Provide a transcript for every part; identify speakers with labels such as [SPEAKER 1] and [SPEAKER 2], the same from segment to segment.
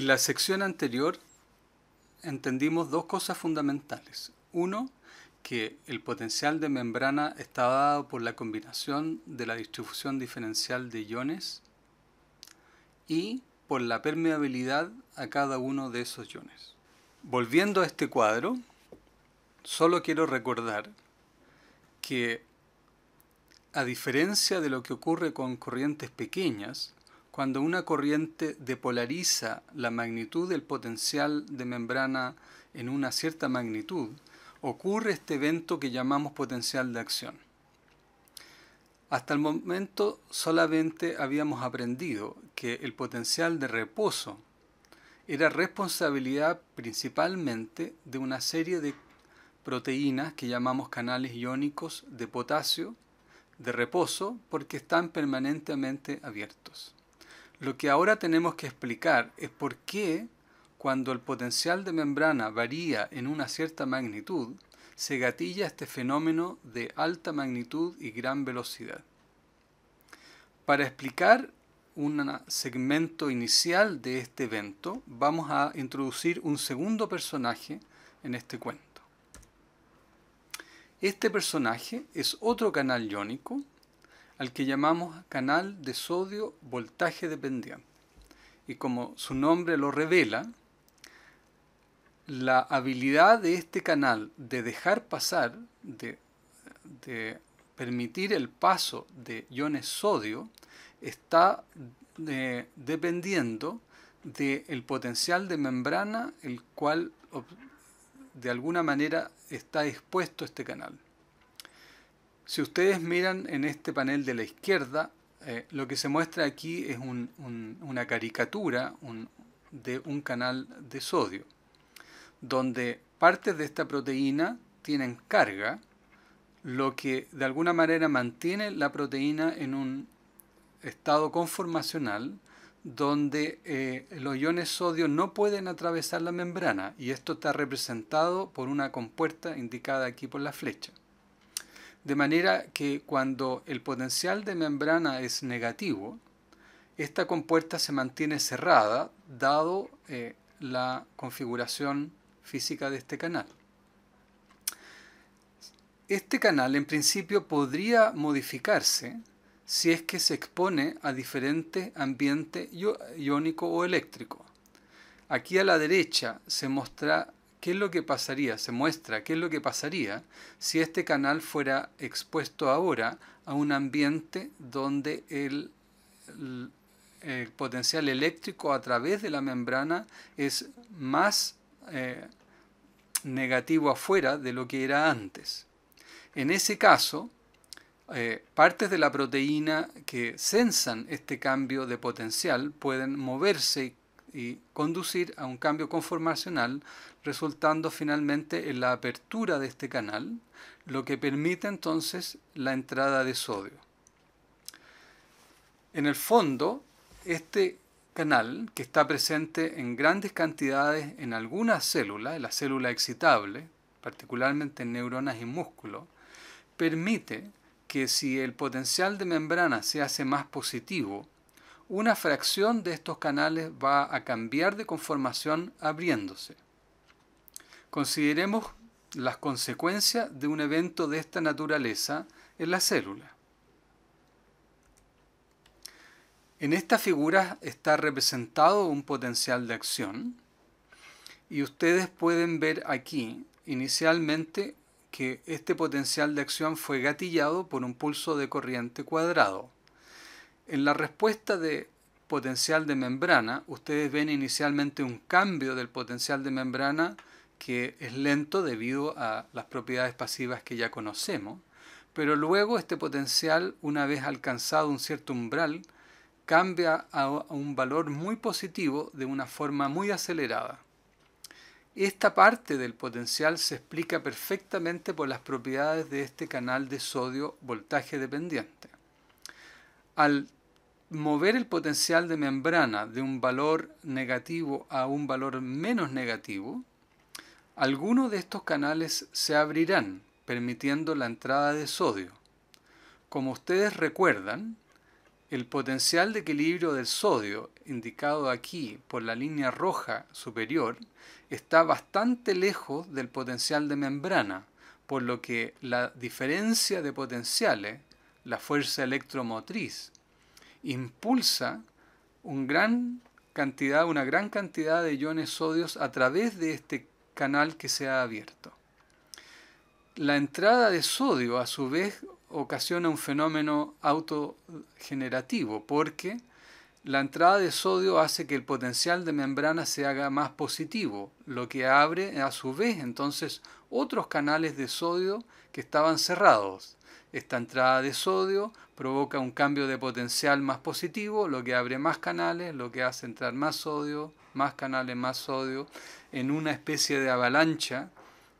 [SPEAKER 1] En la sección anterior entendimos dos cosas fundamentales. Uno, que el potencial de membrana está dado por la combinación de la distribución diferencial de iones y por la permeabilidad a cada uno de esos iones. Volviendo a este cuadro, solo quiero recordar que a diferencia de lo que ocurre con corrientes pequeñas, cuando una corriente depolariza la magnitud del potencial de membrana en una cierta magnitud, ocurre este evento que llamamos potencial de acción. Hasta el momento solamente habíamos aprendido que el potencial de reposo era responsabilidad principalmente de una serie de proteínas que llamamos canales iónicos de potasio de reposo porque están permanentemente abiertos. Lo que ahora tenemos que explicar es por qué cuando el potencial de membrana varía en una cierta magnitud, se gatilla este fenómeno de alta magnitud y gran velocidad. Para explicar un segmento inicial de este evento, vamos a introducir un segundo personaje en este cuento. Este personaje es otro canal iónico al que llamamos canal de sodio voltaje dependiente. Y como su nombre lo revela, la habilidad de este canal de dejar pasar, de, permitir el paso de iones sodio, está eh, dependiendo del potencial de membrana el cual de alguna manera está expuesto este canal. Si ustedes miran en este panel de la izquierda, eh, lo que se muestra aquí es una caricatura de un canal de sodio, donde partes de esta proteína tienen carga, lo que de alguna manera mantiene la proteína en un estado conformacional donde eh, los iones sodio no pueden atravesar la membrana y esto está representado por una compuerta indicada aquí por la flecha. De manera que cuando el potencial de membrana es negativo, esta compuerta se mantiene cerrada dado eh, la configuración física de este canal. Este canal en principio podría modificarse si es que se expone a diferente ambiente iónico o eléctrico. Aquí a la derecha se muestra qué es lo que pasaría, se muestra qué es lo que pasaría si este canal fuera expuesto ahora a un ambiente donde el, potencial eléctrico a través de la membrana es más eh, negativo afuera de lo que era antes. En ese caso, eh, partes de la proteína que sensan este cambio de potencial pueden moverse y conducir a un cambio conformacional, resultando finalmente en la apertura de este canal, lo que permite entonces la entrada de sodio. En el fondo, este canal, que está presente en grandes cantidades en algunas células, en la célula excitable, particularmente en neuronas y músculos, permite que si el potencial de membrana se hace más positivo, una fracción de estos canales va a cambiar de conformación abriéndose. Consideremos las consecuencias de un evento de esta naturaleza en la célula. En esta figura está representado un potencial de acción y ustedes pueden ver aquí inicialmente que este potencial de acción fue gatillado por un pulso de corriente cuadrado. En la respuesta de potencial de membrana, ustedes ven inicialmente un cambio del potencial de membrana que es lento debido a las propiedades pasivas que ya conocemos, pero luego este potencial, una vez alcanzado un cierto umbral, cambia a un valor muy positivo de una forma muy acelerada. Esta parte del potencial se explica perfectamente por las propiedades de este canal de sodio voltaje dependiente. Al mover el potencial de membrana de un valor negativo a un valor menos negativo, algunos de estos canales se abrirán, permitiendo la entrada de sodio. Como ustedes recuerdan, el potencial de equilibrio del sodio, indicado aquí por la línea roja superior, está bastante lejos del potencial de membrana, por lo que la diferencia de potenciales, la fuerza electromotriz, impulsa una gran cantidad de iones sodios a través de este canal que se ha abierto. La entrada de sodio a su vez ocasiona un fenómeno autogenerativo porque la entrada de sodio hace que el potencial de membrana se haga más positivo, lo que abre a su vez entonces otros canales de sodio que estaban cerrados esta entrada de sodio provoca un cambio de potencial más positivo, lo que abre más canales, lo que hace entrar más sodio, más canales, más sodio, en una especie de avalancha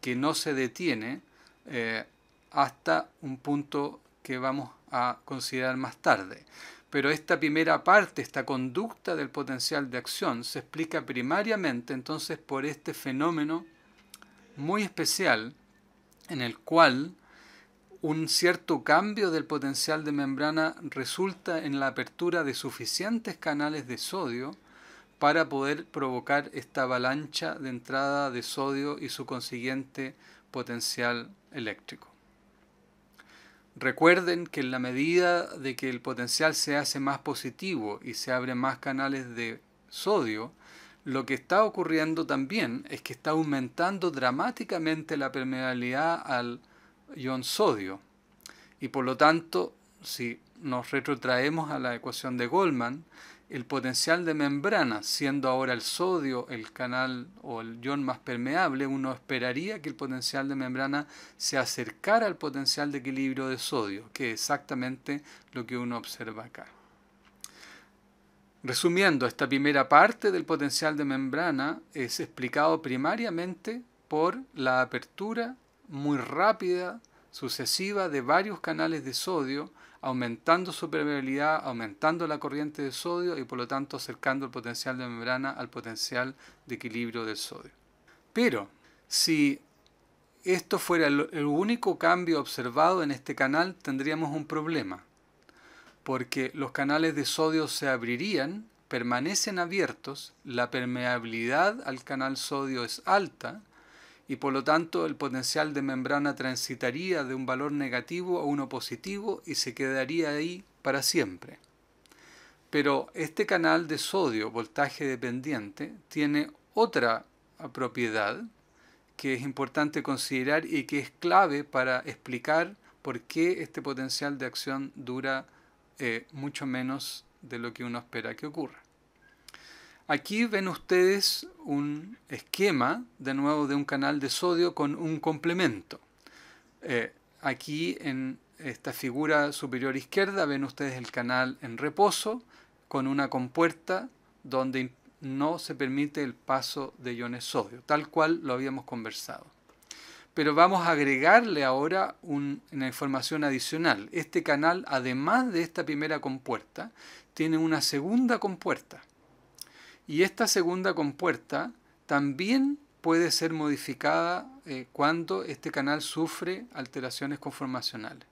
[SPEAKER 1] que no se detiene eh, hasta un punto que vamos a considerar más tarde. Pero esta primera parte, esta conducta del potencial de acción, se explica primariamente entonces por este fenómeno muy especial en el cual un cierto cambio del potencial de membrana resulta en la apertura de suficientes canales de sodio para poder provocar esta avalancha de entrada de sodio y su consiguiente potencial eléctrico. Recuerden que en la medida de que el potencial se hace más positivo y se abren más canales de sodio, lo que está ocurriendo también es que está aumentando dramáticamente la permeabilidad al ion sodio. Y por lo tanto, si nos retrotraemos a la ecuación de Goldman, el potencial de membrana, siendo ahora el sodio el canal o el ion más permeable, uno esperaría que el potencial de membrana se acercara al potencial de equilibrio de sodio, que es exactamente lo que uno observa acá. Resumiendo, esta primera parte del potencial de membrana es explicado primariamente por la apertura muy rápida, sucesiva de varios canales de sodio, aumentando su permeabilidad, aumentando la corriente de sodio y por lo tanto acercando el potencial de membrana al potencial de equilibrio del sodio. Pero si esto fuera el único cambio observado en este canal, tendríamos un problema, porque los canales de sodio se abrirían, permanecen abiertos, la permeabilidad al canal sodio es alta, y por lo tanto el potencial de membrana transitaría de un valor negativo a uno positivo y se quedaría ahí para siempre. Pero este canal de sodio voltaje dependiente tiene otra propiedad que es importante considerar y que es clave para explicar por qué este potencial de acción dura eh, mucho menos de lo que uno espera que ocurra. Aquí ven ustedes un esquema de nuevo de un canal de sodio con un complemento. Eh, aquí en esta figura superior izquierda ven ustedes el canal en reposo con una compuerta donde no se permite el paso de iones sodio, tal cual lo habíamos conversado. Pero vamos a agregarle ahora una información adicional. Este canal, además de esta primera compuerta, tiene una segunda compuerta y esta segunda compuerta también puede ser modificada eh, cuando este canal sufre alteraciones conformacionales.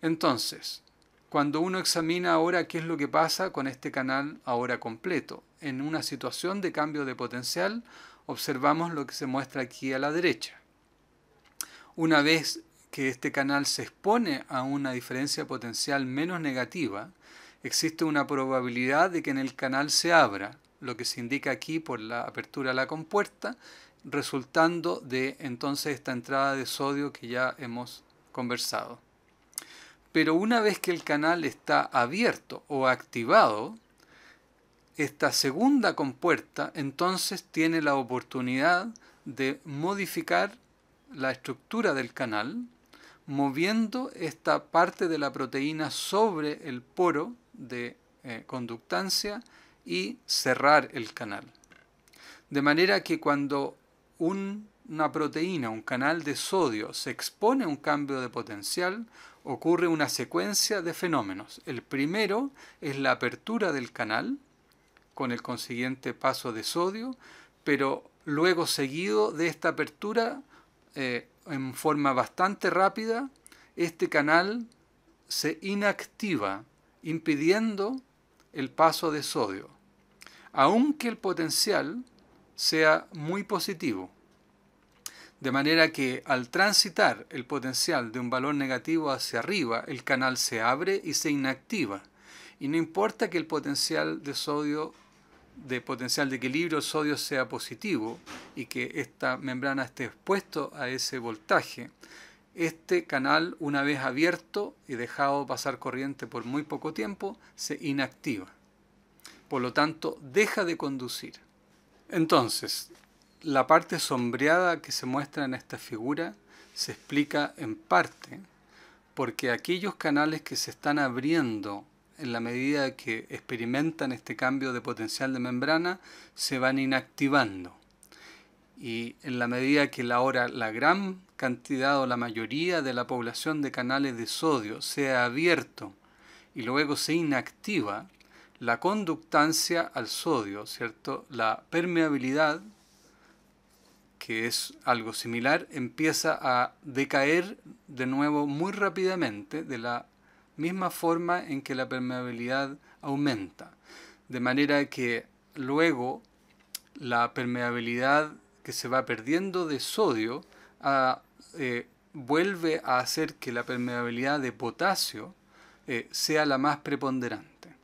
[SPEAKER 1] Entonces, cuando uno examina ahora qué es lo que pasa con este canal ahora completo, en una situación de cambio de potencial, observamos lo que se muestra aquí a la derecha. Una vez que este canal se expone a una diferencia potencial menos negativa, existe una probabilidad de que en el canal se abra, lo que se indica aquí por la apertura a la compuerta, resultando de entonces esta entrada de sodio que ya hemos conversado. Pero una vez que el canal está abierto o activado, esta segunda compuerta entonces tiene la oportunidad de modificar la estructura del canal, moviendo esta parte de la proteína sobre el poro de eh, conductancia y cerrar el canal. De manera que cuando una proteína, un canal de sodio, se expone a un cambio de potencial, ocurre una secuencia de fenómenos. El primero es la apertura del canal, con el consiguiente paso de sodio, pero luego seguido de esta apertura eh, en forma bastante rápida, este canal se inactiva, impidiendo el paso de sodio, aunque el potencial sea muy positivo. De manera que al transitar el potencial de un valor negativo hacia arriba, el canal se abre y se inactiva. Y no importa que el potencial de sodio, de potencial de equilibrio sodio sea positivo y que esta membrana esté expuesto a ese voltaje, este canal, una vez abierto y dejado pasar corriente por muy poco tiempo, se inactiva. Por lo tanto, deja de conducir. Entonces, la parte sombreada que se muestra en esta figura se explica en parte porque aquellos canales que se están abriendo en la medida que experimentan este cambio de potencial de membrana se van inactivando. Y en la medida que la, hora, la gran cantidad o la mayoría de la población de canales de sodio sea abierto y luego se inactiva, la conductancia al sodio, ¿cierto? La permeabilidad, que es algo similar, empieza a decaer de nuevo muy rápidamente de la misma forma en que la permeabilidad aumenta. De manera que luego la permeabilidad que se va perdiendo de sodio eh, vuelve a hacer que la permeabilidad de potasio eh, sea la más preponderante.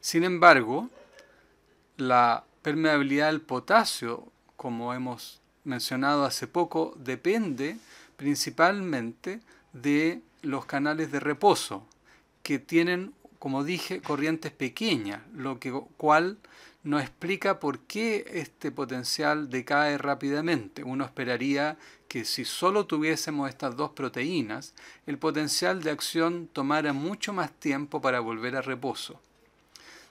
[SPEAKER 1] Sin embargo, la permeabilidad del potasio, como hemos mencionado hace poco, depende principalmente de los canales de reposo, que tienen, como dije, corrientes pequeñas, lo que, cual no explica por qué este potencial decae rápidamente. Uno esperaría que si solo tuviésemos estas dos proteínas, el potencial de acción tomara mucho más tiempo para volver a reposo.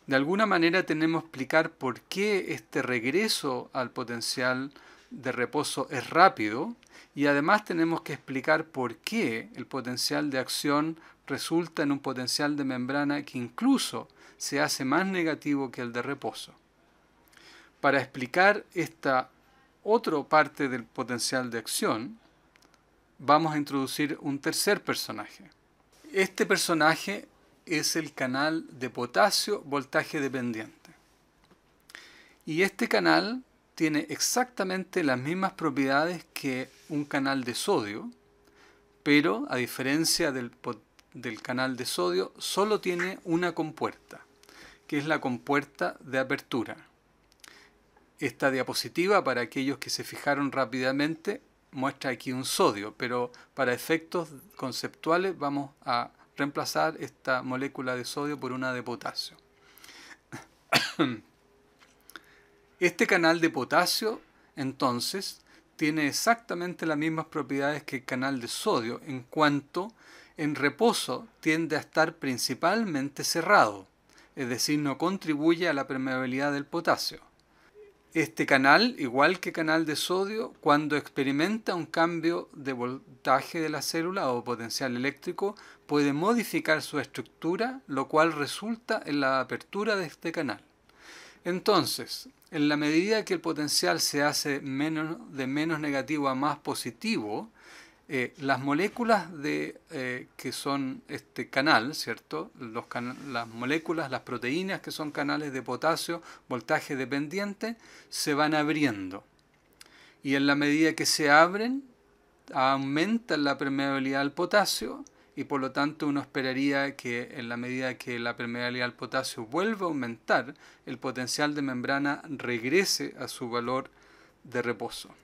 [SPEAKER 1] De alguna manera tenemos que explicar por qué este regreso al potencial de reposo es rápido y además tenemos que explicar por qué el potencial de acción resulta en un potencial de membrana que incluso se hace más negativo que el de reposo para explicar esta otra parte del potencial de acción, vamos a introducir un tercer personaje. Este personaje es el canal de potasio voltaje dependiente. Y este canal tiene exactamente las mismas propiedades que un canal de sodio, pero a diferencia del, canal de sodio, solo tiene una compuerta, que es la compuerta de apertura. Esta diapositiva, para aquellos que se fijaron rápidamente, muestra aquí un sodio, pero para efectos conceptuales vamos a reemplazar esta molécula de sodio por una de potasio. Este canal de potasio, entonces, tiene exactamente las mismas propiedades que el canal de sodio, en cuanto en reposo tiende a estar principalmente cerrado, es decir, no contribuye a la permeabilidad del potasio. Este canal, igual que canal de sodio, cuando experimenta un cambio de voltaje de la célula o potencial eléctrico, puede modificar su estructura, lo cual resulta en la apertura de este canal. Entonces, en la medida que el potencial se hace de menos negativo a más positivo, eh, las moléculas eh, que son este canal, ¿cierto? las moléculas, las proteínas que son canales de potasio, voltaje dependiente, se van abriendo. Y en la medida que se abren, aumenta la permeabilidad al potasio y por lo tanto uno esperaría que en la medida que la permeabilidad al potasio vuelva a aumentar, el potencial de membrana regrese a su valor de reposo.